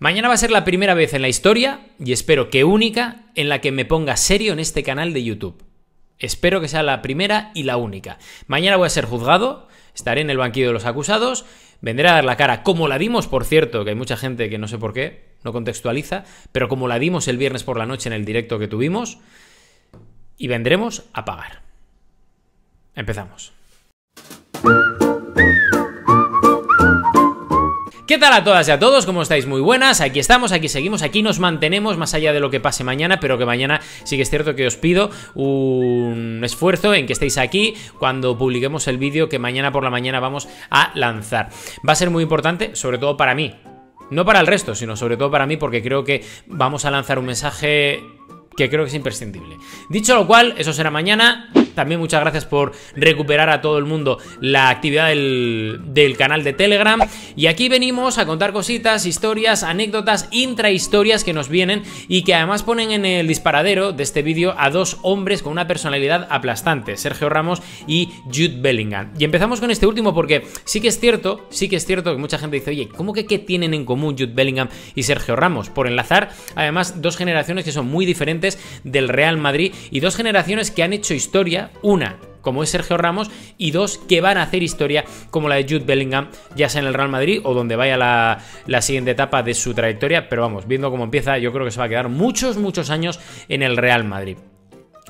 Mañana va a ser la primera vez en la historia, y espero que única, en la que me ponga serio en este canal de YouTube. Espero que sea la primera y la única. Mañana voy a ser juzgado, estaré en el banquillo de los acusados, vendré a dar la cara como la dimos, por cierto, que hay mucha gente que no sé por qué, no contextualiza, pero como la dimos el viernes por la noche en el directo que tuvimos, y vendremos a pagar. Empezamos. ¿Qué tal a todas y a todos? ¿Cómo estáis? Muy buenas, aquí estamos, aquí seguimos, aquí nos mantenemos más allá de lo que pase mañana, pero que mañana sí que es cierto que os pido un esfuerzo en que estéis aquí cuando publiquemos el vídeo que mañana por la mañana vamos a lanzar. Va a ser muy importante, sobre todo para mí. No para el resto, sino sobre todo para mí, porque creo que vamos a lanzar un mensaje que creo que es imprescindible. Dicho lo cual, eso será mañana. También muchas gracias por recuperar a todo el mundo la actividad del, canal de Telegram. Y aquí venimos a contar cositas, historias, anécdotas, intrahistorias que nos vienen y que además ponen en el disparadero de este vídeo a dos hombres con una personalidad aplastante, Sergio Ramos y Jude Bellingham. Y empezamos con este último porque sí que es cierto, sí que es cierto que mucha gente dice, oye, ¿cómo que qué tienen en común Jude Bellingham y Sergio Ramos? Por enlazar, además, dos generaciones que son muy diferentes del Real Madrid y dos generaciones que han hecho historia una como es Sergio Ramos, y dos que van a hacer historia como la de Jude Bellingham, ya sea en el Real Madrid o donde vaya la, la, siguiente etapa de su trayectoria, pero vamos, viendo cómo empieza, yo creo que se va a quedar muchos, muchos años en el Real Madrid.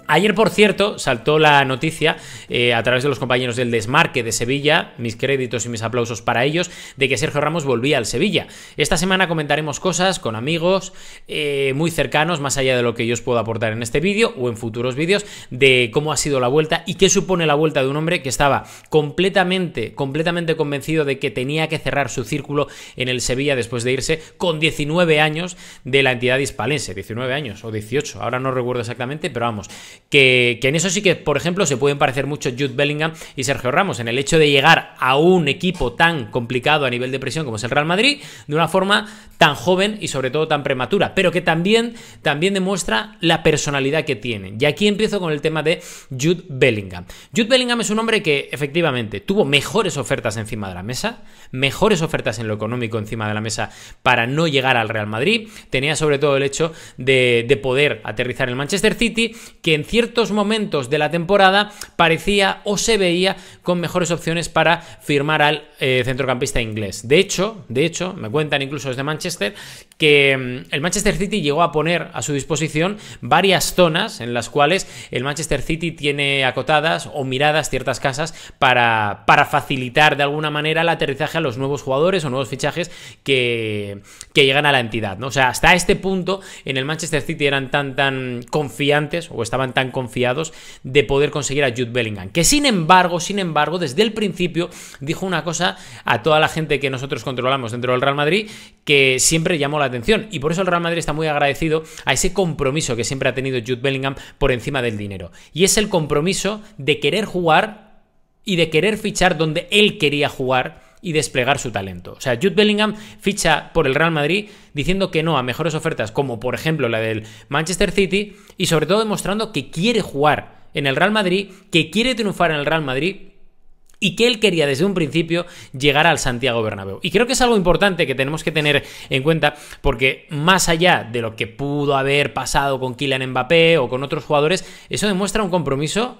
Ayer, por cierto, saltó la noticia eh, a través de los compañeros del desmarque de Sevilla, mis créditos y mis aplausos para ellos, de que Sergio Ramos volvía al Sevilla. Esta semana comentaremos cosas con amigos eh, muy cercanos, más allá de lo que yo os puedo aportar en este vídeo o en futuros vídeos, de cómo ha sido la vuelta y qué supone la vuelta de un hombre que estaba completamente, completamente convencido de que tenía que cerrar su círculo en el Sevilla después de irse con 19 años de la entidad hispalense, 19 años o 18, ahora no recuerdo exactamente, pero vamos, que, en eso sí que, por ejemplo, se pueden parecer mucho Jude Bellingham y Sergio Ramos, en el hecho de llegar a un equipo tan complicado a nivel de presión como es el Real Madrid, de una forma tan joven y sobre todo tan prematura, pero que también, también demuestra la personalidad que tienen. Y aquí empiezo con el tema de Jude Bellingham. Jude Bellingham es un hombre que efectivamente tuvo mejores ofertas encima de la mesa, mejores ofertas en lo económico encima de la mesa para no llegar al Real Madrid, tenía sobre todo el hecho de, poder aterrizar en el Manchester City, que en ciertos momentos de la temporada parecía o se veía con mejores opciones para firmar al eh, centrocampista inglés. De hecho, de hecho, me cuentan incluso desde Manchester que mm, el Manchester City llegó a poner a su disposición varias zonas en las cuales el Manchester City tiene acotadas o miradas ciertas casas para, para facilitar de alguna manera el aterrizaje a los nuevos jugadores o nuevos fichajes que, que llegan a la entidad. ¿no? O sea, hasta este punto en el Manchester City eran tan, tan confiantes o estaban tan confiados de poder conseguir a Jude Bellingham. Que sin embargo, sin embargo, desde el principio dijo una cosa a toda la gente que nosotros controlamos dentro del Real Madrid que siempre llamó la atención. Y por eso el Real Madrid está muy agradecido a ese compromiso que siempre ha tenido Jude Bellingham por encima del dinero. Y es el compromiso de querer jugar y de querer fichar donde él quería jugar y desplegar su talento. O sea, Jude Bellingham ficha por el Real Madrid diciendo que no a mejores ofertas como por ejemplo la del Manchester City y sobre todo demostrando que quiere jugar en el Real Madrid, que quiere triunfar en el Real Madrid y que él quería desde un principio llegar al Santiago Bernabéu. Y creo que es algo importante que tenemos que tener en cuenta porque más allá de lo que pudo haber pasado con Kylian Mbappé o con otros jugadores, eso demuestra un compromiso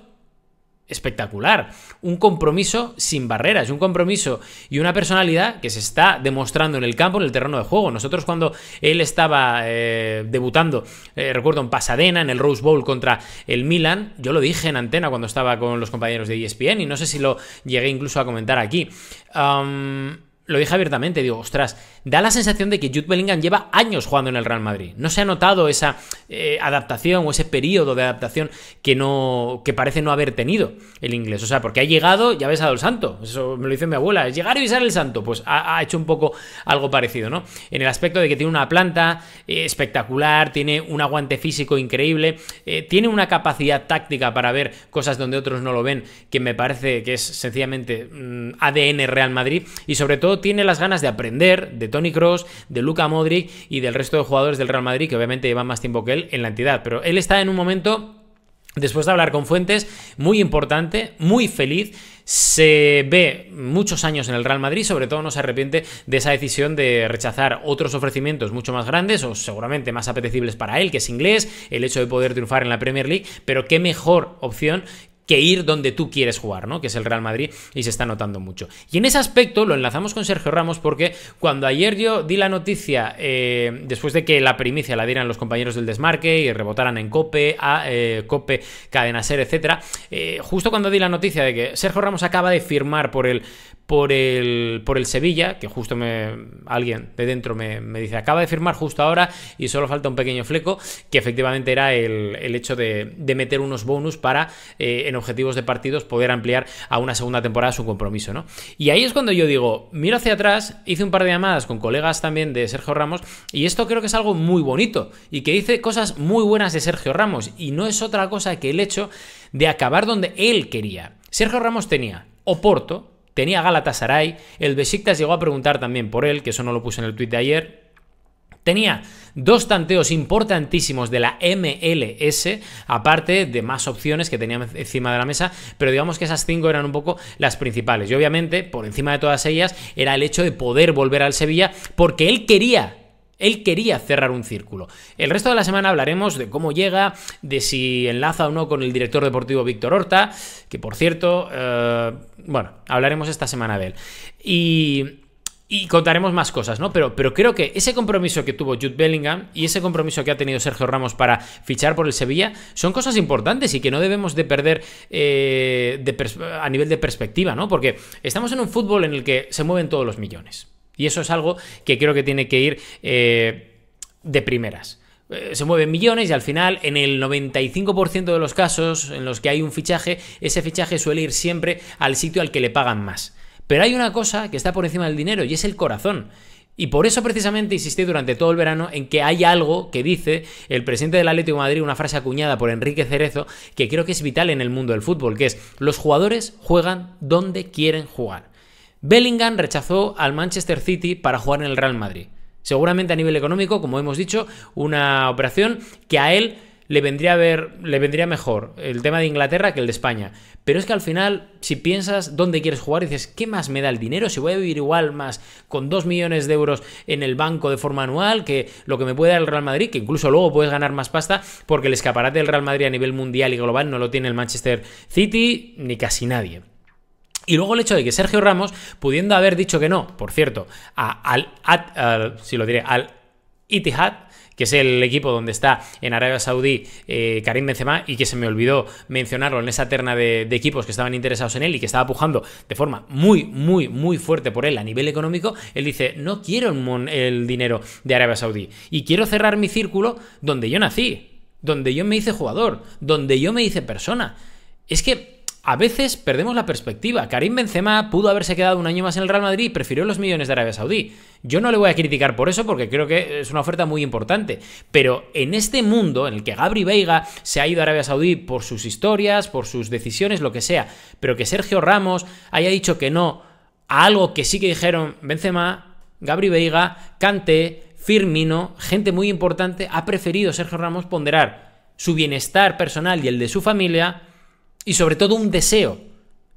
espectacular. Un compromiso sin barreras, un compromiso y una personalidad que se está demostrando en el campo, en el terreno de juego. Nosotros cuando él estaba eh, debutando, eh, recuerdo en Pasadena, en el Rose Bowl contra el Milan, yo lo dije en antena cuando estaba con los compañeros de ESPN y no sé si lo llegué incluso a comentar aquí. lo dije abiertamente, digo, ostras, da la sensación de que Jude Bellingham lleva años jugando en el Real Madrid. No se ha notado esa eh, adaptación o ese periodo de adaptación que, no, que parece no haber tenido el inglés. O sea, porque ha llegado ya ha besado el santo. Eso me lo dice mi abuela. Es llegar y besar el santo. Pues ha, hecho un poco algo parecido, ¿no? En el aspecto de que tiene una planta eh, espectacular, tiene un aguante físico increíble, eh, tiene una capacidad táctica para ver cosas donde otros no lo ven, que me parece que es sencillamente mm, ADN Real Madrid. Y sobre todo tiene las ganas de aprender, de Tony Cross, de Luca Modric y del resto de jugadores del Real Madrid que obviamente llevan más tiempo que él en la entidad. Pero él está en un momento Después de hablar con Fuentes, muy importante, muy feliz, se ve muchos años en el Real Madrid, sobre todo no se arrepiente de esa decisión de rechazar otros ofrecimientos mucho más grandes o seguramente más apetecibles para él, que es inglés, el hecho de poder triunfar en la Premier League, pero qué mejor opción que ir donde tú quieres jugar, ¿no? Que es el Real Madrid y se está notando mucho. Y en ese aspecto lo enlazamos con Sergio Ramos porque cuando ayer yo di la noticia, eh, después de que la primicia la dieran los compañeros del desmarque y rebotaran en Cope, a, eh, Cope, Cadena Ser, etc., eh, justo cuando di la noticia de que Sergio Ramos acaba de firmar por el por el, por el Sevilla, que justo me, alguien de dentro me, dice, acaba de firmar justo ahora y solo falta un pequeño fleco, que efectivamente era el, hecho de, meter unos bonus para, eh, en objetivos de partidos, poder ampliar a una segunda temporada su compromiso, ¿no? Y ahí es cuando yo digo, miro hacia atrás, hice un par de llamadas con colegas también de Sergio Ramos, y esto creo que es algo muy bonito, y que dice cosas muy buenas de Sergio Ramos, y no es otra cosa que el hecho de acabar donde él quería. Sergio Ramos tenía Oporto, tenía Galatasaray, el Besiktas llegó a preguntar también por él, que eso no lo puse en el tweet de ayer, Tenía dos tanteos importantísimos de la MLS, aparte de más opciones que tenía encima de la mesa, pero digamos que esas cinco eran un poco las principales. Y obviamente, por encima de todas ellas, era el hecho de poder volver al Sevilla, porque él quería él quería cerrar un círculo. El resto de la semana hablaremos de cómo llega, de si enlaza o no con el director deportivo Víctor Horta, que por cierto, eh, bueno, hablaremos esta semana de él. Y, contaremos más cosas, ¿no? Pero, creo que ese compromiso que tuvo Jude Bellingham y ese compromiso que ha tenido Sergio Ramos para fichar por el Sevilla son cosas importantes y que no debemos de perder eh, a nivel de perspectiva, ¿no? Porque estamos en un fútbol en el que se mueven todos los millones. Y eso es algo que creo que tiene que ir eh, de primeras. Eh, se mueven millones y al final, en el 95% de los casos en los que hay un fichaje, ese fichaje suele ir siempre al sitio al que le pagan más. Pero hay una cosa que está por encima del dinero y es el corazón. Y por eso precisamente insistí durante todo el verano en que hay algo que dice el presidente del Atlético de Madrid, una frase acuñada por Enrique Cerezo, que creo que es vital en el mundo del fútbol, que es los jugadores juegan donde quieren jugar. Bellingham rechazó al Manchester City para jugar en el Real Madrid. Seguramente a nivel económico, como hemos dicho, una operación que a él le vendría, a ver, le vendría mejor el tema de Inglaterra que el de España. Pero es que al final, si piensas dónde quieres jugar, dices, ¿qué más me da el dinero? Si voy a vivir igual más con 2 millones de euros en el banco de forma anual que lo que me puede dar el Real Madrid, que incluso luego puedes ganar más pasta porque el escaparate del Real Madrid a nivel mundial y global no lo tiene el Manchester City ni casi nadie. Y luego el hecho de que Sergio Ramos, pudiendo haber dicho que no, por cierto, al, si lo diré, al Itihad, que es el equipo donde está en Arabia Saudí eh, Karim Benzema y que se me olvidó mencionarlo en esa terna de, equipos que estaban interesados en él y que estaba pujando de forma muy, muy, muy fuerte por él a nivel económico, él dice, no quiero el dinero de Arabia Saudí y quiero cerrar mi círculo donde yo nací, donde yo me hice jugador, donde yo me hice persona. Es que a veces perdemos la perspectiva. Karim Benzema pudo haberse quedado un año más en el Real Madrid y prefirió los millones de Arabia Saudí. Yo no le voy a criticar por eso porque creo que es una oferta muy importante. Pero en este mundo en el que Gabri Veiga se ha ido a Arabia Saudí por sus historias, por sus decisiones, lo que sea, pero que Sergio Ramos haya dicho que no a algo que sí que dijeron Benzema, Gabri Veiga, Cante, Firmino, gente muy importante, ha preferido Sergio Ramos ponderar su bienestar personal y el de su familia y sobre todo un deseo,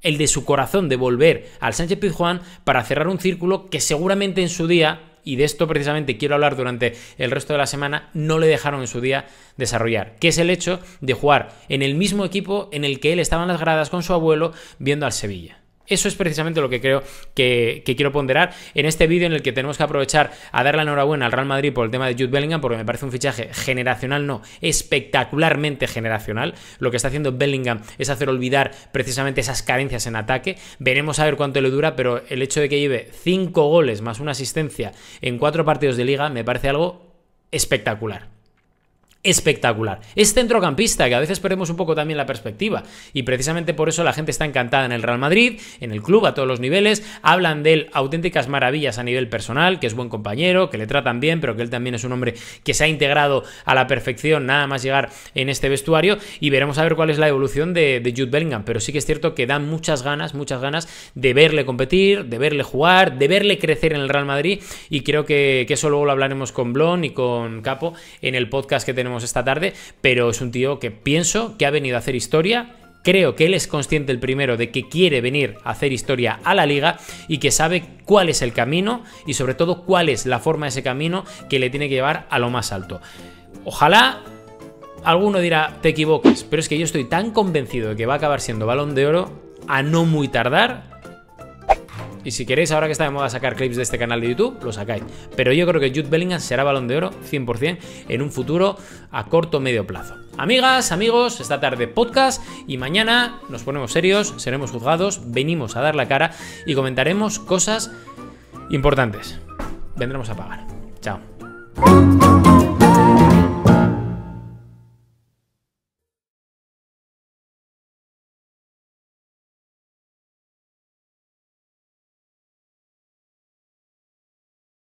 el de su corazón de volver al Sánchez Pizjuán para cerrar un círculo que seguramente en su día y de esto precisamente quiero hablar durante el resto de la semana, no le dejaron en su día desarrollar, que es el hecho de jugar en el mismo equipo en el que él estaba en las gradas con su abuelo viendo al Sevilla. Eso es precisamente lo que creo que, quiero ponderar en este vídeo en el que tenemos que aprovechar a dar la enhorabuena al Real Madrid por el tema de Jude Bellingham, porque me parece un fichaje generacional, no, espectacularmente generacional. Lo que está haciendo Bellingham es hacer olvidar precisamente esas carencias en ataque. Veremos a ver cuánto le dura, pero el hecho de que lleve 5 goles más una asistencia en 4 partidos de liga me parece algo espectacular espectacular. Es centrocampista, que a veces perdemos un poco también la perspectiva. Y precisamente por eso la gente está encantada en el Real Madrid, en el club a todos los niveles. Hablan de él auténticas maravillas a nivel personal, que es buen compañero, que le tratan bien, pero que él también es un hombre que se ha integrado a la perfección nada más llegar en este vestuario. Y veremos a ver cuál es la evolución de, Jude Bellingham. Pero sí que es cierto que dan muchas ganas, muchas ganas de verle competir, de verle jugar, de verle crecer en el Real Madrid. Y creo que, que eso luego lo hablaremos con Blon y con Capo en el podcast que tenemos esta tarde, pero es un tío que pienso que ha venido a hacer historia Creo que él es consciente el primero de que quiere venir a hacer historia a la liga y que sabe cuál es el camino y sobre todo cuál es la forma de ese camino que le tiene que llevar a lo más alto. Ojalá alguno dirá te equivoques, pero es que yo estoy tan convencido de que va a acabar siendo balón de oro a no muy tardar y si queréis, ahora que está de moda sacar clips de este canal de YouTube, lo sacáis. Pero yo creo que Jude Bellingham será balón de oro 100% en un futuro a corto o medio plazo. Amigas, amigos, esta tarde podcast y mañana nos ponemos serios, seremos juzgados, venimos a dar la cara y comentaremos cosas importantes. Vendremos a pagar. Chao.